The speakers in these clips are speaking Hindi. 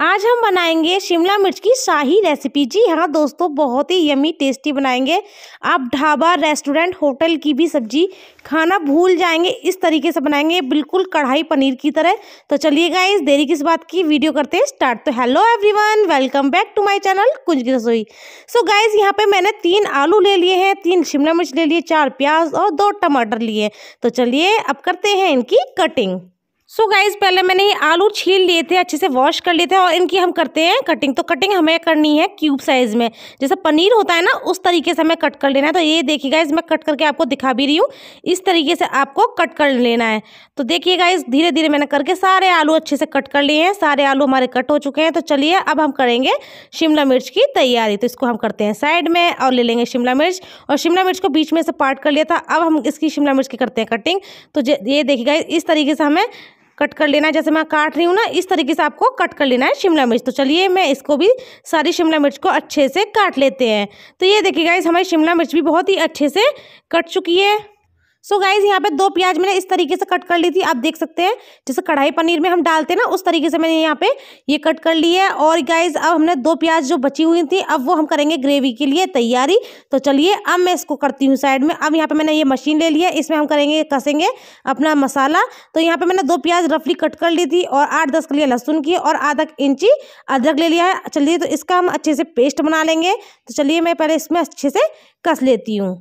आज हम बनाएंगे शिमला मिर्च की शाही रेसिपी जी हाँ दोस्तों बहुत ही यमी टेस्टी बनाएंगे आप ढाबा रेस्टोरेंट होटल की भी सब्जी खाना भूल जाएंगे इस तरीके से बनाएंगे बिल्कुल कढ़ाई पनीर की तरह तो चलिए गाइस देरी किस बात की वीडियो करते हैं स्टार्ट तो hello everyone welcome back to my channel Kunj की रसोई सो गाइज यहाँ पर मैंने तीन आलू ले लिए हैं तीन शिमला मिर्च ले लिए चार प्याज और दो टमाटर लिए तो चलिए अब करते हैं इनकी कटिंग सो so गाइज पहले मैंने ये आलू छील लिए थे अच्छे से वॉश कर लिए थे और इनकी हम करते हैं कटिंग तो कटिंग हमें करनी है क्यूब साइज़ में जैसे पनीर होता है ना उस तरीके से हमें कट कर लेना है तो ये देखिए गाइज मैं कट करके आपको दिखा भी रही हूँ इस तरीके से आपको कट कर लेना है तो देखिए गाइज धीरे धीरे मैंने करके सारे आलू अच्छे से कट कर लिए हैं सारे आलू हमारे कट हो चुके हैं तो चलिए अब हम करेंगे शिमला मिर्च की तैयारी तो इसको हम करते हैं साइड में और ले लेंगे शिमला मिर्च और शिमला मिर्च को बीच में से पार्ट कर लिया था अब हम इसकी शिमला मिर्च की करते हैं कटिंग तो ये देखिए गाइज इस तरीके से हमें कट कर लेना है जैसे मैं काट रही हूँ ना इस तरीके से आपको कट कर लेना है शिमला मिर्च तो चलिए मैं इसको भी सारी शिमला मिर्च को अच्छे से काट लेते हैं तो ये देखिए इस हमारी शिमला मिर्च भी बहुत ही अच्छे से कट चुकी है सो गाइज यहाँ पे दो प्याज मैंने इस तरीके से कट कर ली थी आप देख सकते हैं जैसे कढ़ाई पनीर में हम डालते हैं ना उस तरीके से मैंने यहाँ पे ये कट कर ली है और गाइज अब हमने दो प्याज जो बची हुई थी अब वो हम करेंगे ग्रेवी के लिए तैयारी तो चलिए अब मैं इसको करती हूँ साइड में अब यहाँ पे मैंने ये मशीन ले लिया इसमें हम करेंगे कसेंगे अपना मसाला तो यहाँ पे मैंने दो प्याज रफली कट कर ली थी और आठ दस के लिए लहसुन की और आधा इंची अदरक ले लिया है चलिए तो इसका हम अच्छे से पेस्ट बना लेंगे तो चलिए मैं पहले इसमें अच्छे से कस लेती हूँ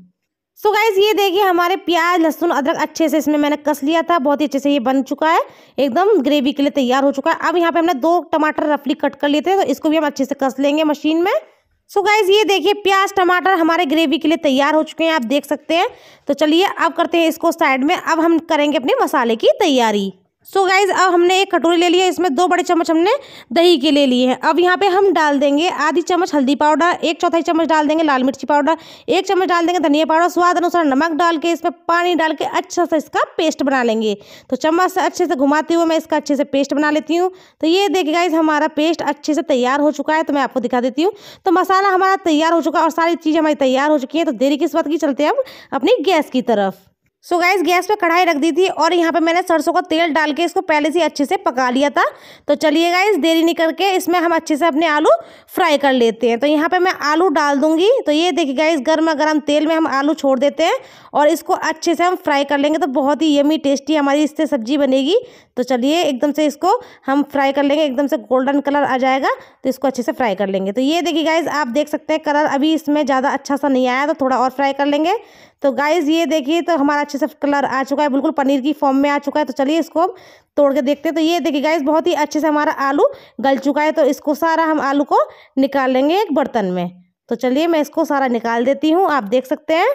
सो so गाइज ये देखिए हमारे प्याज लहसुन अदरक अच्छे से इसमें मैंने कस लिया था बहुत ही अच्छे से ये बन चुका है एकदम ग्रेवी के लिए तैयार हो चुका है अब यहाँ पे हमने दो टमाटर रफली कट कर लिए थे तो इसको भी हम अच्छे से कस लेंगे मशीन में सो so गाइज ये देखिए प्याज टमाटर हमारे ग्रेवी के लिए तैयार हो चुके हैं आप देख सकते हैं तो चलिए अब करते हैं इसको साइड में अब हम करेंगे अपने मसाले की तैयारी सो so गाइज अब हमने एक कटोरी ले लिया इसमें दो बड़े चम्मच हमने दही के ले लिए हैं अब यहाँ पे हम डाल देंगे आधी चम्मच हल्दी पाउडर एक चौथाई चम्मच डाल देंगे लाल मिर्ची पाउडर एक चम्मच डाल देंगे धनिया पाउडर स्वाद अनुसार नमक डाल के इसमें पानी डाल के अच्छा सा इसका पेस्ट बना लेंगे तो चम्मच से अच्छे से घुमाते हुए मैं इसका अच्छे से पेस्ट बना लेती हूँ तो ये देखिए गाइज हमारा पेस्ट अच्छे से तैयार हो चुका है तो मैं आपको दिखा देती हूँ तो मसाला हमारा तैयार हो चुका है और सारी चीज़ हमारी तैयार हो चुकी है तो देरी किस बात की चलते हैं हम अपनी गैस की तरफ सो गैस गैस पे कढ़ाई रख दी थी और यहाँ पे मैंने सरसों का तेल डाल के इसको पहले से अच्छे से पका लिया था तो चलिए गैस देरी नहीं करके इसमें हम अच्छे से अपने आलू फ्राई कर लेते हैं तो यहाँ पे मैं आलू डाल दूंगी तो ये देखिए गैस गर्मा गर्म तेल में हम आलू छोड़ देते हैं और इसको अच्छे से हम फ्राई कर लेंगे तो बहुत ही यमी टेस्टी हमारी इससे सब्जी बनेगी तो चलिए एकदम से इसको हम फ्राई कर लेंगे एकदम से गोल्डन कलर आ जाएगा तो इसको अच्छे से फ्राई कर लेंगे तो ये देखिए गाइज आप देख सकते हैं कलर अभी इसमें ज़्यादा अच्छा सा नहीं आया तो थोड़ा और फ्राई कर लेंगे तो गाइज़ ये देखिए तो हमारा अच्छे से कलर आ चुका है बिल्कुल पनीर की फॉर्म में आ चुका है तो चलिए इसको हम तोड़ के देखते हैं तो ये देखिए गाइज़ बहुत ही अच्छे से हमारा आलू गल चुका है तो इसको सारा हम आलू को निकाल लेंगे एक बर्तन में तो चलिए मैं इसको सारा निकाल देती हूँ आप देख सकते हैं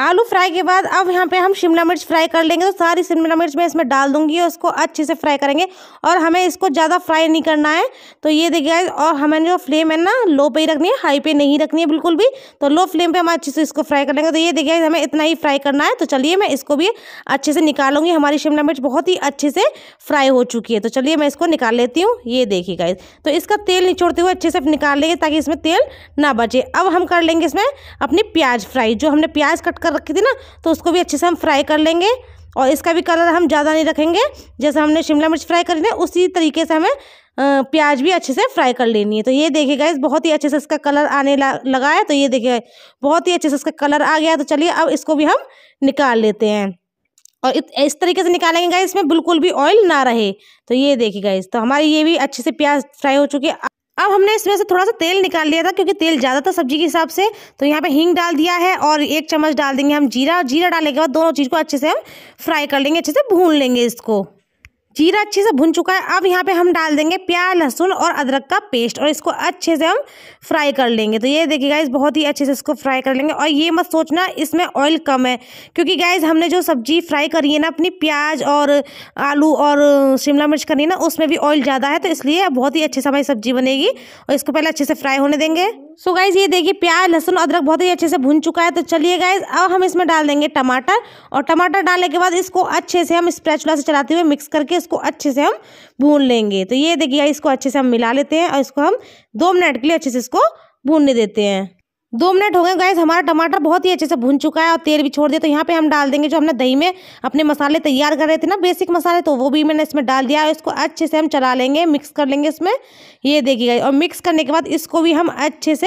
आलू फ्राई के बाद अब यहाँ पे हम शिमला मिर्च फ्राई कर लेंगे तो सारी शिमला मिर्च मैं इसमें डाल दूंगी और इसको अच्छे से फ्राई करेंगे और हमें इसको ज़्यादा फ्राई नहीं करना है तो ये देखिए और हमें जो फ्लेम है ना लो पे ही रखनी है हाई पे नहीं रखनी है बिल्कुल भी तो लो फ्लेम पे हम अच्छे से इसको फ्राई कर लेंगे तो ये देखिए हमें इतना ही फ्राई करना है तो चलिए मैं इसको भी अच्छे से निकालूंगी हमारी शिमला मिर्च बहुत ही अच्छे से फ्राई हो चुकी है तो चलिए मैं इसको निकाल लेती हूँ ये देखिए गाइज तो इसका तेल निचोड़ते हुए अच्छे से निकाल लेंगे ताकि इसमें तेल ना बचे अब हम कर लेंगे इसमें अपनी प्याज फ्राई जो हमने प्याज कट कर रखी थी ना तो उसको भी अच्छे से हम फ्राई कर लेंगे और इसका भी कलर हम ज़्यादा नहीं रखेंगे जैसे हमने शिमला मिर्च फ्राई करी ना उसी तरीके से हमें प्याज भी अच्छे से फ्राई कर लेनी है तो ये देखिएगा इस बहुत ही अच्छे से इसका कलर आने लगा है तो ये देखिएगा बहुत ही अच्छे से इसका कलर आ गया तो चलिए अब इसको भी हम निकाल लेते हैं और इस तरीके से निकालेंगे गाइस इसमें बिल्कुल भी ऑयल ना रहे तो ये देखिए गाइस तो हमारी ये भी अच्छे से प्याज फ्राई हो चुकी है अब हमने इसमें से थोड़ा सा तेल निकाल लिया था क्योंकि तेल ज़्यादा था सब्जी के हिसाब से तो यहाँ पे हींग डाल दिया है और एक चम्मच डाल देंगे हम जीरा जीरा डालने के बाद दोनों चीज़ को अच्छे से हम फ्राई कर लेंगे अच्छे से भून लेंगे इसको जीरा अच्छे से भुन चुका है अब यहाँ पे हम डाल देंगे प्याज लहसुन और अदरक का पेस्ट और इसको अच्छे से हम फ्राई कर लेंगे तो ये देखिए गाइज बहुत ही अच्छे से इसको फ्राई कर लेंगे और ये मत सोचना इसमें ऑयल कम है क्योंकि गाइज हमने जो सब्जी फ्राई करी है ना अपनी प्याज और आलू और शिमला मिर्च करी है ना उसमें भी ऑयल ज़्यादा है तो इसलिए बहुत ही अच्छे से हमारी सब्जी बनेगी और इसको पहले अच्छे से फ्राई होने देंगे सो so गाइज़ ये देखिए प्याज लहसुन अदरक बहुत ही अच्छे से भुन चुका है तो चलिए गाइज़ अब हम इसमें डाल देंगे टमाटर और टमाटर डालने के बाद इसको अच्छे से हम स्प्रेचुला से चलाते हुए मिक्स करके इसको अच्छे से हम भून लेंगे तो ये देखिए इसको अच्छे से हम मिला लेते हैं और इसको हम दो मिनट के लिए अच्छे से इसको भूनने देते हैं दो मिनट हो गए गाइज़ हमारा टमाटर बहुत ही अच्छे से भुन चुका है और तेल भी छोड़ दिया तो यहाँ पे हम डाल देंगे जो हमने दही में अपने मसाले तैयार कर रहे थे ना बेसिक मसाले तो वो भी मैंने इसमें डाल दिया और इसको अच्छे से हम चला लेंगे मिक्स कर लेंगे इसमें ये देखिए और मिक्स करने के बाद इसको भी हम अच्छे से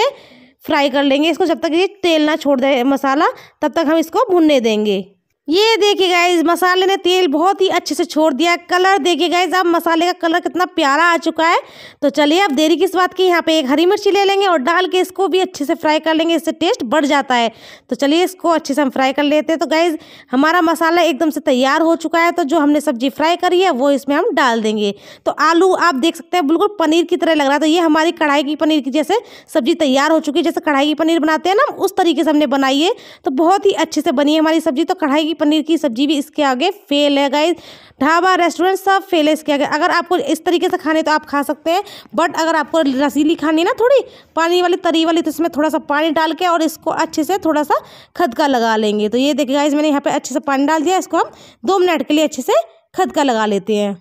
फ्राई कर लेंगे इसको जब तक ये तेल ना छोड़ दे मसाला तब तक हम इसको भुनने देंगे ये देखिए गाइज मसाले ने तेल बहुत ही अच्छे से छोड़ दिया कलर देखिए गाइज अब मसाले का कलर कितना प्यारा आ चुका है तो चलिए अब देरी किस बात की यहाँ पे एक हरी मिर्ची ले लेंगे और डाल के इसको भी अच्छे से फ्राई कर लेंगे इससे टेस्ट बढ़ जाता है तो चलिए इसको अच्छे से हम फ्राई कर लेते हैं तो गाइज हमारा मसाला एकदम से तैयार हो चुका है तो जो हमने सब्जी फ्राई करी है वो इसमें हम डाल देंगे तो आलू आप देख सकते हैं बिल्कुल पनीर की तरह लग रहा है तो ये हमारी कढ़ाई की पनीर की जैसे सब्जी तैयार हो चुकी है जैसे कढ़ाई की पनीर बनाते हैं ना उस तरीके से हमने बनाई है तो बहुत ही अच्छे से बनी है हमारी सब्जी तो कढ़ाई की पनीर की सब्जी भी इसके आगे फेल है गाइज ढाबा रेस्टोरेंट सब फेल है इसके आगे अगर आपको इस तरीके से खाने तो आप खा सकते हैं बट अगर आपको रसीली खानी ना थोड़ी पानी वाली तरी वाली तो इसमें थोड़ा सा पानी डाल के और इसको अच्छे से थोड़ा सा खदका लगा लेंगे तो ये देखिए गाइज मैंने यहाँ पर अच्छे से पानी डाल दिया इसको हम दो मिनट के लिए अच्छे से खदका लगा लेते हैं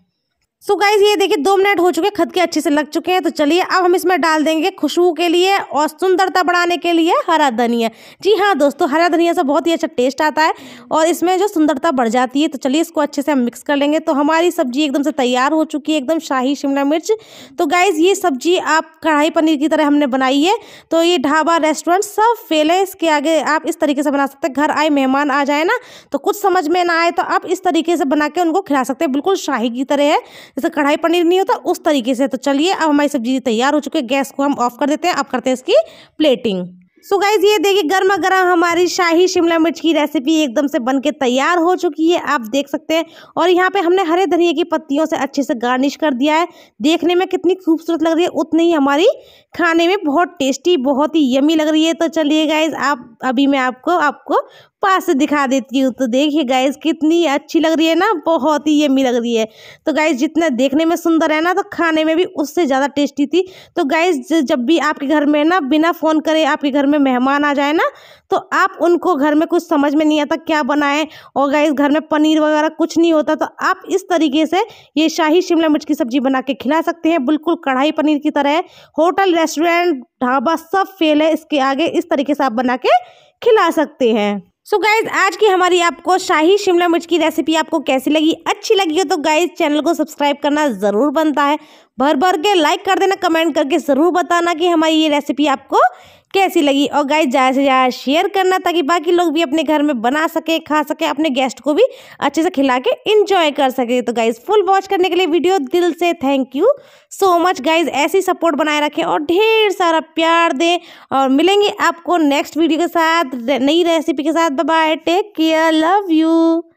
सो so गाइज ये देखिए दो मिनट हो चुके खद के अच्छे से लग चुके हैं तो चलिए अब हम इसमें डाल देंगे खुशबू के लिए और सुंदरता बढ़ाने के लिए हरा धनिया जी हाँ दोस्तों हरा धनिया से बहुत ही अच्छा टेस्ट आता है और इसमें जो सुंदरता बढ़ जाती है तो चलिए इसको अच्छे से हम मिक्स कर लेंगे तो हमारी सब्जी एकदम से तैयार हो चुकी है एकदम शाही शिमला मिर्च तो गाइज़ ये सब्जी आप कढ़ाई पनीर की तरह हमने बनाई है तो ये ढाबा रेस्टोरेंट सब फेल है इसके आगे आप इस तरीके से बना सकते हैं घर आए मेहमान आ जाए ना तो कुछ समझ में ना आए तो आप इस तरीके से बना के उनको खिला सकते हैं बिल्कुल शाही की तरह है जैसे कढ़ाई पनीर नहीं होता उस तरीके से तो चलिए अब हमारी सब्जी तैयार हो चुकी है गैस को हम ऑफ कर देते हैं अब करते हैं इसकी प्लेटिंग सो so गाइज ये देखिए गर्मा गर्म हमारी शाही शिमला मिर्च की रेसिपी एकदम से बनके तैयार हो चुकी है आप देख सकते हैं और यहाँ पे हमने हरे धनिए की पत्तियों से अच्छे से गार्निश कर दिया है देखने में कितनी खूबसूरत लग रही है उतनी ही हमारी खाने में बहुत टेस्टी बहुत ही यमी लग रही है तो चलिए गाइज आप अभी मैं आपको आपको पास से दिखा देती हूँ तो देखिए गाइज कितनी अच्छी लग रही है ना बहुत ही यमी लग रही है तो गाइज जितना देखने में सुंदर है ना तो खाने में भी उससे ज़्यादा टेस्टी थी तो गाइज जब भी आपके घर में ना बिना फ़ोन करे आपके घर में मेहमान आ जाए ना तो आप उनको घर में कुछ समझ में नहीं आता क्या बनाएं और गाइज घर में पनीर वगैरह कुछ नहीं होता तो आप इस तरीके से ये शाही शिमला मिर्च की सब्ज़ी बना के खिला सकते हैं बिल्कुल कढ़ाई पनीर की तरह होटल रेस्टोरेंट ढाबा सब फेल है इसके आगे इस तरीके से आप बना के खिला सकते हैं सो so गाइज आज की हमारी आपको शाही शिमला मिर्च की रेसिपी आपको कैसी लगी अच्छी लगी हो तो गाइज चैनल को सब्सक्राइब करना ज़रूर बनता है भर भर के लाइक कर देना कमेंट करके ज़रूर बताना कि हमारी ये रेसिपी आपको कैसी लगी और गाइस ज़्यादा से ज़्यादा शेयर करना ताकि बाकी लोग भी अपने घर में बना सके खा सके अपने गेस्ट को भी अच्छे से खिला के इंजॉय कर सके तो गाइज फुल वॉच करने के लिए वीडियो दिल से thank you so much guys ऐसी सपोर्ट बनाए रखें और ढेर सारा प्यार दें और मिलेंगे आपको नेक्स्ट वीडियो के साथ नई रेसिपी के साथ bye take care love you